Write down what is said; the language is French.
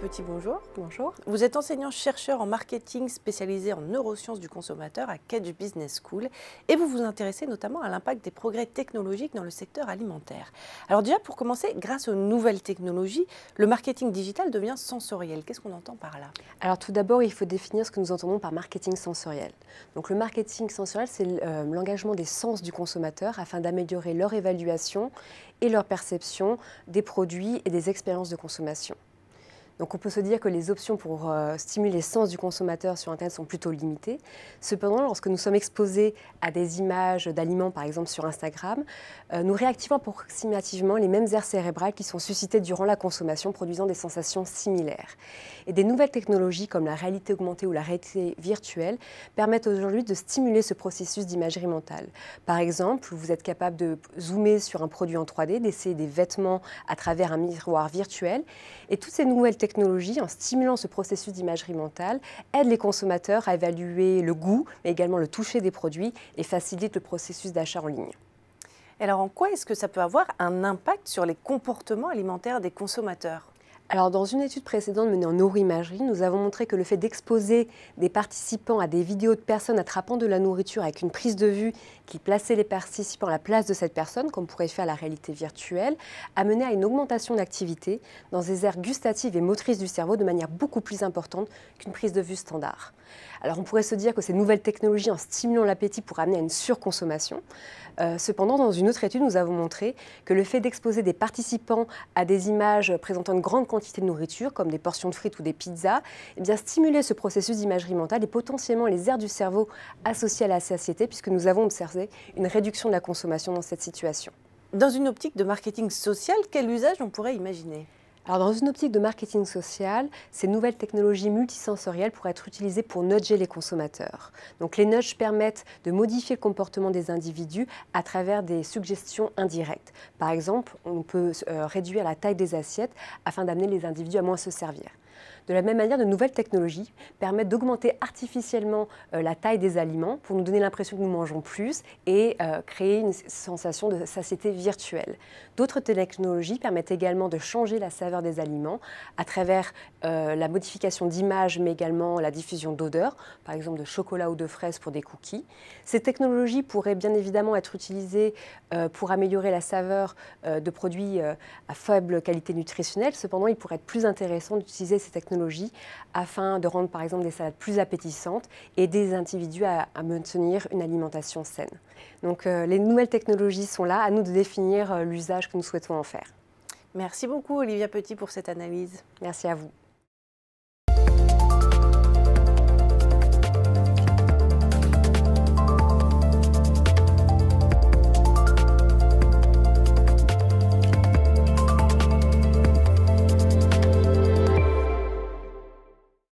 Petit, bonjour. Bonjour. Vous êtes enseignant-chercheur en marketing spécialisé en neurosciences du consommateur à Cage Business School et vous vous intéressez notamment à l'impact des progrès technologiques dans le secteur alimentaire. Alors déjà, pour commencer, grâce aux nouvelles technologies, le marketing digital devient sensoriel. Qu'est-ce qu'on entend par là Alors tout d'abord, il faut définir ce que nous entendons par marketing sensoriel. Donc le marketing sensoriel, c'est euh, l'engagement des sens du consommateur afin d'améliorer leur évaluation et leur perception des produits et des expériences de consommation. Donc on peut se dire que les options pour euh, stimuler le sens du consommateur sur Internet sont plutôt limitées. Cependant, lorsque nous sommes exposés à des images d'aliments, par exemple sur Instagram, euh, nous réactivons approximativement les mêmes aires cérébrales qui sont suscitées durant la consommation, produisant des sensations similaires. Et des nouvelles technologies comme la réalité augmentée ou la réalité virtuelle permettent aujourd'hui de stimuler ce processus d'imagerie mentale. Par exemple, vous êtes capable de zoomer sur un produit en 3D, d'essayer des vêtements à travers un miroir virtuel. Et toutes ces nouvelles en stimulant ce processus d'imagerie mentale, aide les consommateurs à évaluer le goût, mais également le toucher des produits et facilite le processus d'achat en ligne. Alors en quoi est-ce que ça peut avoir un impact sur les comportements alimentaires des consommateurs alors, dans une étude précédente menée en neuroimagerie, nous avons montré que le fait d'exposer des participants à des vidéos de personnes attrapant de la nourriture avec une prise de vue qui plaçait les participants à la place de cette personne, comme pourrait faire la réalité virtuelle, a mené à une augmentation d'activité dans des aires gustatives et motrices du cerveau de manière beaucoup plus importante qu'une prise de vue standard. Alors, on pourrait se dire que ces nouvelles technologies, en stimulant l'appétit, pourraient amener à une surconsommation. Euh, cependant, dans une autre étude, nous avons montré que le fait d'exposer des participants à des images présentant une grande quantité de nourriture, comme des portions de frites ou des pizzas, eh bien, stimuler ce processus d'imagerie mentale et potentiellement les aires du cerveau associées à la satiété, puisque nous avons observé une réduction de la consommation dans cette situation. Dans une optique de marketing social, quel usage on pourrait imaginer dans une optique de marketing social, ces nouvelles technologies multisensorielles pourraient être utilisées pour nudger les consommateurs. Donc les nudges permettent de modifier le comportement des individus à travers des suggestions indirectes. Par exemple, on peut euh, réduire la taille des assiettes afin d'amener les individus à moins se servir. De la même manière, de nouvelles technologies permettent d'augmenter artificiellement euh, la taille des aliments pour nous donner l'impression que nous mangeons plus et euh, créer une sensation de satiété virtuelle. D'autres technologies permettent également de changer la saveur des aliments à travers euh, la modification d'images mais également la diffusion d'odeurs, par exemple de chocolat ou de fraises pour des cookies. Ces technologies pourraient bien évidemment être utilisées pour améliorer la saveur de produits à faible qualité nutritionnelle. Cependant, il pourrait être plus intéressant d'utiliser ces technologies afin de rendre par exemple des salades plus appétissantes et des individus à, maintenir une alimentation saine. Donc euh, les nouvelles technologies sont là, à nous de définir euh, l'usage que nous souhaitons en faire. Merci beaucoup Olivia Petit pour cette analyse. Merci à vous.